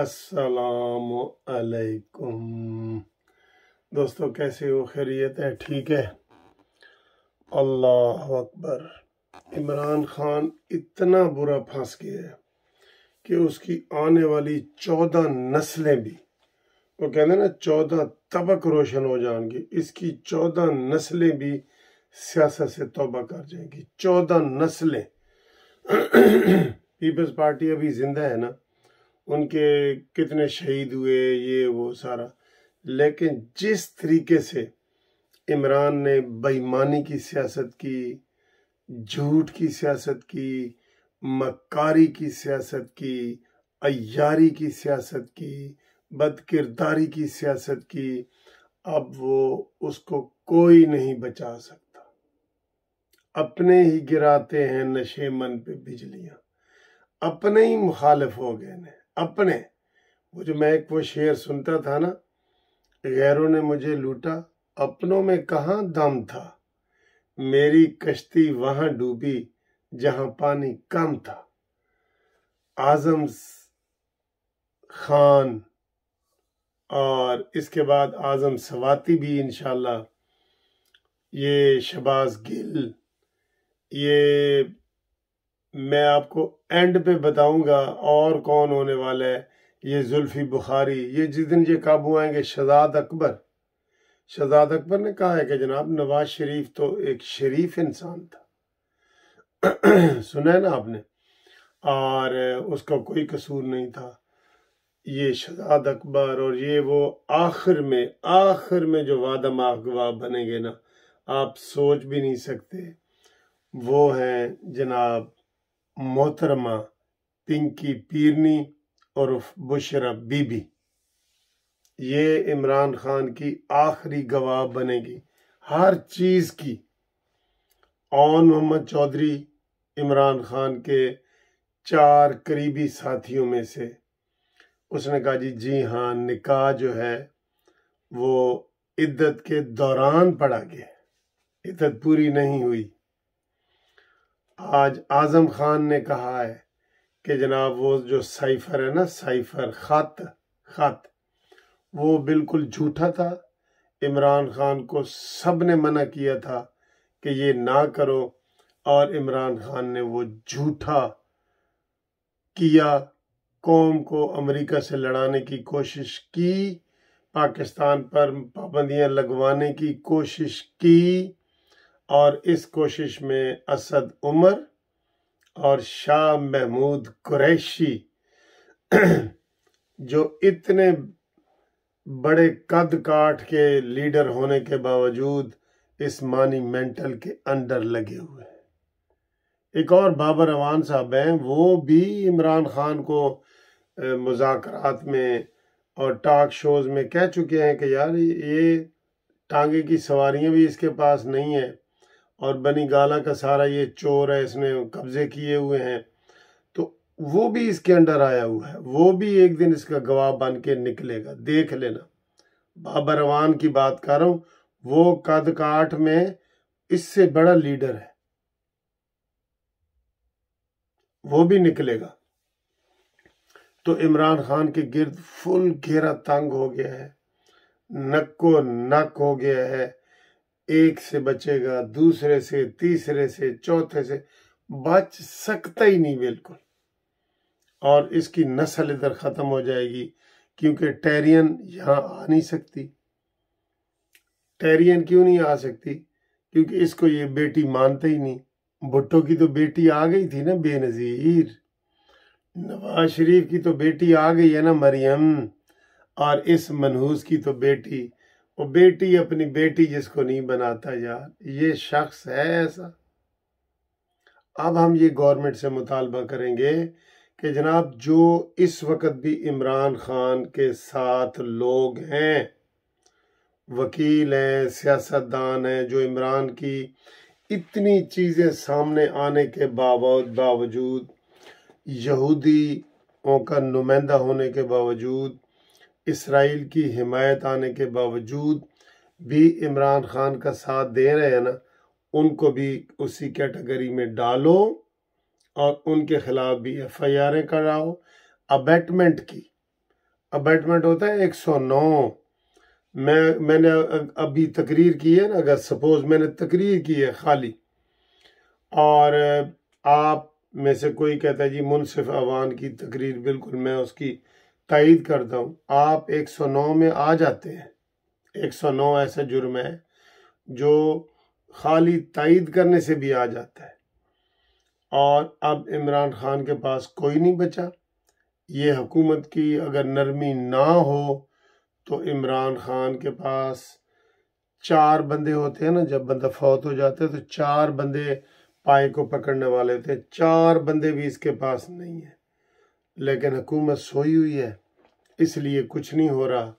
असलकुम दोस्तों कैसे हो खैरियत है ठीक है अल्लाह अकबर इमरान खान इतना बुरा फंस गया है कि उसकी आने वाली चौदह नस्लें भी वो कहते हैं ना चौदह तबक रोशन हो जाएंगी इसकी चौदह नस्लें भी सियासत से तोबा कर जाएंगी चौदह नस्लें पीपल्स पार्टी अभी जिंदा है ना उनके कितने शहीद हुए ये वो सारा लेकिन जिस तरीके से इमरान ने बेईमानी की सियासत की झूठ की सियासत की मकारी की सियासत की अयारी की सियासत की बदकिरदारी की सियासत की अब वो उसको कोई नहीं बचा सकता अपने ही गिराते हैं नशे मन पे बिजलियां अपने ही मुखालिफ हो गए ने अपने वो जो मैं एक वो शेर सुनता था ना गैरों ने मुझे लूटा अपनों में कहाँ दम था मेरी कश्ती वहाँ डूबी जहाँ पानी कम था आजम खान और इसके बाद आजम सवाती भी इनशाला ये शबाज गिल ये मैं आपको एंड पे बताऊंगा और कौन होने वाला है ये जुल्फी बुखारी ये जिस दिन ये काबू आएंगे शहजाद अकबर शहजाद अकबर ने कहा है कि जनाब नवाज शरीफ तो एक शरीफ इंसान था सुना है ना आपने और उसका कोई कसूर नहीं था ये शहजाद अकबर और ये वो आखिर में आखिर में जो वादम मागवा बनेंगे ना आप सोच भी नहीं सकते वो हैं जनाब मोहतरमा पिंकी पीरनी और बुशरा बीबी ये इमरान खान की आखिरी गवाह बनेगी हर चीज की ओन मोहम्मद चौधरी इमरान खान के चार करीबी साथियों में से उसने कहा जी जी हाँ निकाह जो है वो इद्दत के दौरान पड़ा गया इद्दत पूरी नहीं हुई आज आजम खान ने कहा है कि जनाब वो जो साइफर है ना साइफर खत खत वो बिल्कुल झूठा था इमरान खान को सब ने मना किया था कि ये ना करो और इमरान खान ने वो झूठा किया कौम को अमेरिका से लड़ाने की कोशिश की पाकिस्तान पर पाबंदियां लगवाने की कोशिश की और इस कोशिश में असद उमर और शाह महमूद कुरैशी जो इतने बड़े कद काट के लीडर होने के बावजूद इस मानी मेंटल के अंडर लगे हुए हैं एक और बाबर अवान साहब हैं वो भी इमरान खान को मुजाकरात में और टॉक शोज में कह चुके हैं कि यार ये टांगे की सवारियां भी इसके पास नहीं है और बनी गाला का सारा ये चोर है इसने कब्जे किए हुए हैं तो वो भी इसके अंडर आया हुआ है वो भी एक दिन इसका गवाह बन के निकलेगा देख लेना बाबरवान की बात कर रहा हूँ वो कद काठ में इससे बड़ा लीडर है वो भी निकलेगा तो इमरान खान के गिर्द फुल घेरा तंग हो गया है नक्को नक हो गया है एक से बचेगा दूसरे से तीसरे से चौथे से बच सकता ही नहीं बिल्कुल और इसकी नस्ल इधर ख़त्म हो जाएगी क्योंकि टेरियन यहां आ नहीं सकती टेरियन क्यों नहीं आ सकती क्योंकि इसको ये बेटी मानते ही नहीं भुट्टो की तो बेटी आ गई थी ना बेनज़ीर नवाज शरीफ की तो बेटी आ गई है ना मरियम और इस मनहूस की तो बेटी वो बेटी अपनी बेटी जिसको नहीं बनाता यार ये शख्स है ऐसा अब हम ये गवर्नमेंट से मुतालबा करेंगे कि जनाब जो इस वक्त भी इमरान खान के साथ लोग हैं वकील हैं सियासतदान हैं जो इमरान की इतनी चीज़ें सामने आने के बावजूद बावजूद यहूदियों का नुमाइंदा होने के बावजूद इसराइल की हिमायत आने के बावजूद भी इमरान खान का साथ दे रहे हैं ना उनको भी उसी कैटेगरी में डालो और उनके खिलाफ भी एफ आई आरें कराओ अबेटमेंट की अबेटमेंट होता है एक सौ नौ मैं मैंने अभी तकरीर की है ना अगर सपोज मैंने तकरीर की है खाली और आप में से कोई कहता है जी मुनसिफ अवान की तकरीर बिल्कुल मैं उसकी तइद करता हूँ आप 109 में आ जाते हैं 109 ऐसा जुर्म है जो खाली तइद करने से भी आ जाता है और अब इमरान खान के पास कोई नहीं बचा ये हुकूमत की अगर नरमी ना हो तो इमरान खान के पास चार बंदे होते हैं ना जब बंदा फौत हो जाता है तो चार बंदे पाए को पकड़ने वाले होते हैं चार बंदे भी इसके पास नहीं है लेकिन हुकूमत सोई हुई है इसलिए कुछ नहीं हो रहा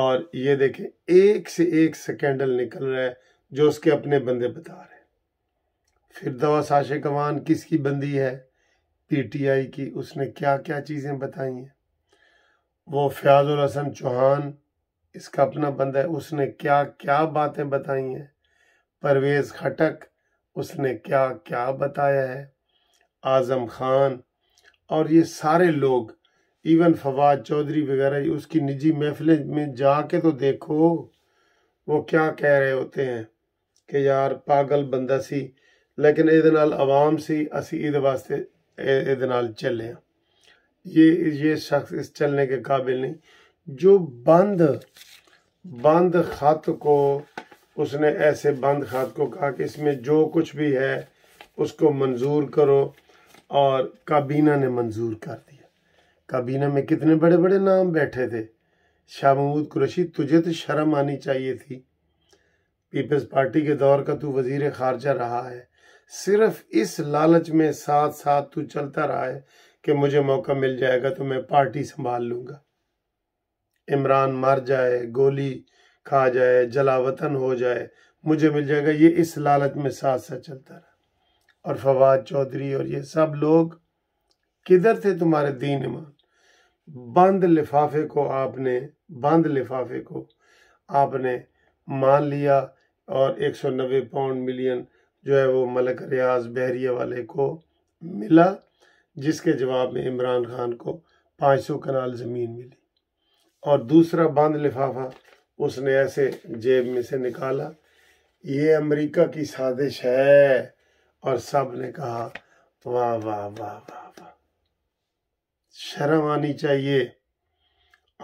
और ये देखें एक से एक स्कैंडल निकल रहा है जो उसके अपने बंदे बता रहे हैं फिर दवा साशे कमान किसकी बंदी है पीटीआई की उसने क्या क्या चीज़ें बताई हैं वो फयाजुल हसन चौहान इसका अपना बंदा है उसने क्या क्या बातें बताई हैं परवेज़ खटक उसने क्या क्या बताया है आज़म खान और ये सारे लोग इवन फवाद चौधरी वगैरह उसकी निजी महफिल में जाके तो देखो वो क्या कह रहे होते हैं कि यार पागल बंदा सी लेकिन ये आवाम सी असी ये वास्ते ये चले ये ये शख्स इस चलने के काबिल नहीं जो बंद बंद खत को उसने ऐसे बंद खत को कहा कि इसमें जो कुछ भी है उसको मंजूर करो और काबीना ने मंजूर कर दिया काबीना में कितने बड़े बड़े नाम बैठे थे शाह महमूद कुरैशी तुझे तो शर्म आनी चाहिए थी पीपल्स पार्टी के दौर का तू वजीर खारजा रहा है सिर्फ इस लालच में साथ साथ तू चलता रहा है कि मुझे मौका मिल जाएगा तो मैं पार्टी संभाल लूंगा इमरान मर जाए गोली खा जाए जलावतन हो जाए मुझे मिल जाएगा ये इस लालच में साथ साथ चलता रहा और फवाद चौधरी और ये सब लोग किधर थे तुम्हारे दीन इमान बंद लिफाफे को आपने बंद लिफाफे को आपने मान लिया और 190 पाउंड मिलियन जो है वो मलक रियाज बहरिया वाले को मिला जिसके जवाब में इमरान खान को 500 कनाल ज़मीन मिली और दूसरा बंद लिफाफा उसने ऐसे जेब में से निकाला ये अमेरिका की साजिश है और सब ने कहा वाह वाह वाह वाह वाह शर्म आनी चाहिए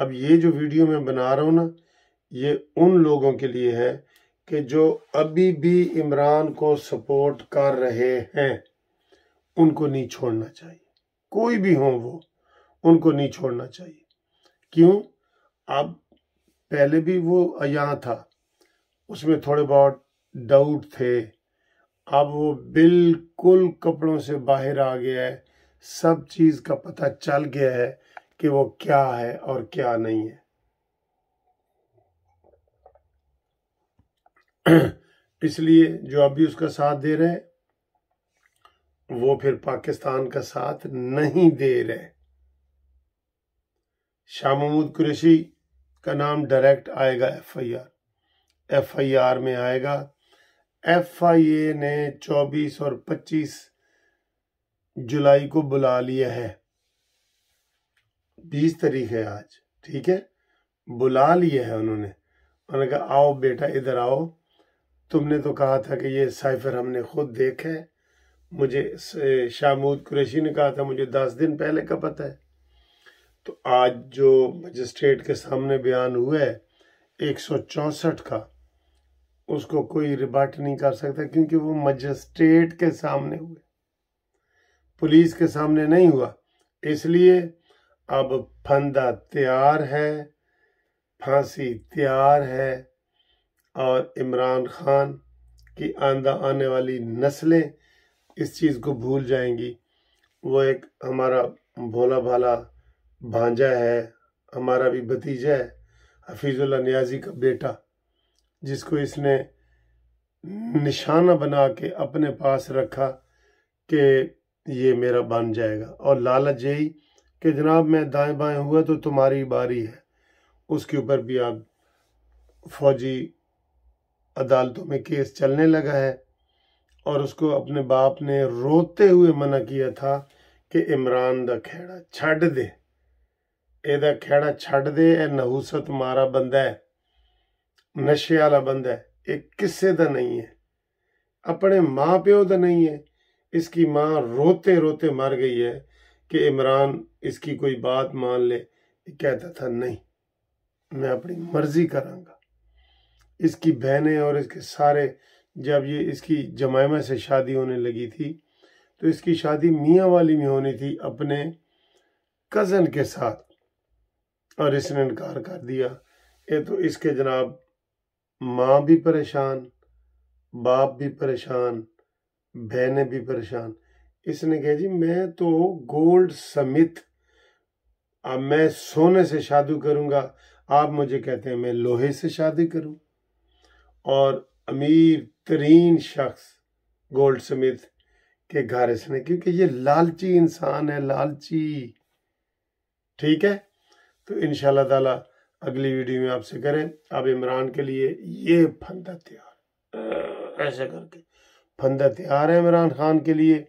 अब ये जो वीडियो मैं बना रहा हूँ ना ये उन लोगों के लिए है कि जो अभी भी इमरान को सपोर्ट कर रहे हैं उनको नहीं छोड़ना चाहिए कोई भी हो वो उनको नहीं छोड़ना चाहिए क्यों अब पहले भी वो यहाँ था उसमें थोड़े बहुत डाउट थे अब वो बिल्कुल कपड़ों से बाहर आ गया है सब चीज़ का पता चल गया है कि वो क्या है और क्या नहीं है इसलिए जो अभी उसका साथ दे रहे वो फिर पाकिस्तान का साथ नहीं दे रहे शाह महमूद कुरैशी का नाम डायरेक्ट आएगा एफआईआर एफआईआर में आएगा एफआईए ने 24 और 25 जुलाई को बुला लिया है बीस तारीख है आज ठीक है बुला लिया है उन्होंने उन्होंने कहा आओ बेटा इधर आओ तुमने तो कहा था कि ये साइफर हमने खुद देखा है मुझे शाहमूद कुरैशी ने कहा था मुझे दस दिन पहले का पता है तो आज जो मजिस्ट्रेट के सामने बयान हुआ है एक सौ चौंसठ का उसको कोई रिबाट नहीं कर सकता क्योंकि वो मजिस्ट्रेट के सामने हुए पुलिस के सामने नहीं हुआ इसलिए अब फंदा तैयार है फांसी तैयार है और इमरान खान की आंदा आने वाली नस्लें इस चीज़ को भूल जाएंगी वो एक हमारा भोला भाला भांजा है हमारा भी भतीजा है हफीज़ुल्ला न्याजी का बेटा जिसको इसने निशाना बना के अपने पास रखा कि ये मेरा बन जाएगा और लालच यही कि जनाब मैं दाएं बाएं हुआ तो तुम्हारी बारी है उसके ऊपर भी आप फौजी अदालतों में केस चलने लगा है और उसको अपने बाप ने रोते हुए मना किया था कि इमरान का खेड़ा छड़ दे खेड़ा छड़ दे ए ਇਹ मारा बंदा है नशे वाला बंदा है ਹੈ किसे ਕਿਸੇ नहीं है अपने माँ प्यो का नहीं है इसकी माँ रोते रोते मर गई है कि इमरान इसकी कोई बात मान ले कहता था नहीं मैं अपनी मर्जी करांगा इसकी बहनें और इसके सारे जब ये इसकी जमाइमा से शादी होने लगी थी तो इसकी शादी मियाँ वाली में होनी थी अपने कज़न के साथ और इसने इनकार कर दिया ये तो इसके जनाब माँ भी परेशान बाप भी परेशान ने भी परेशान इसने कहा जी मैं तो गोल्ड समित अब मैं सोने से शादी करूंगा आप मुझे कहते हैं मैं लोहे से शादी करूं और अमीर तरीन शख्स गोल्ड समित के घर इसने क्योंकि ये लालची इंसान है लालची ठीक है तो इन ताला अगली वीडियो में आपसे करें अब इमरान के लिए ये फंदा तैयार ऐसे करके फंदा तैयार है इमरान खान के लिए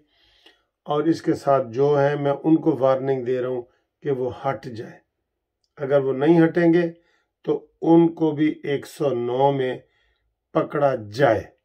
और इसके साथ जो है मैं उनको वार्निंग दे रहा हूँ कि वो हट जाए अगर वो नहीं हटेंगे तो उनको भी 109 में पकड़ा जाए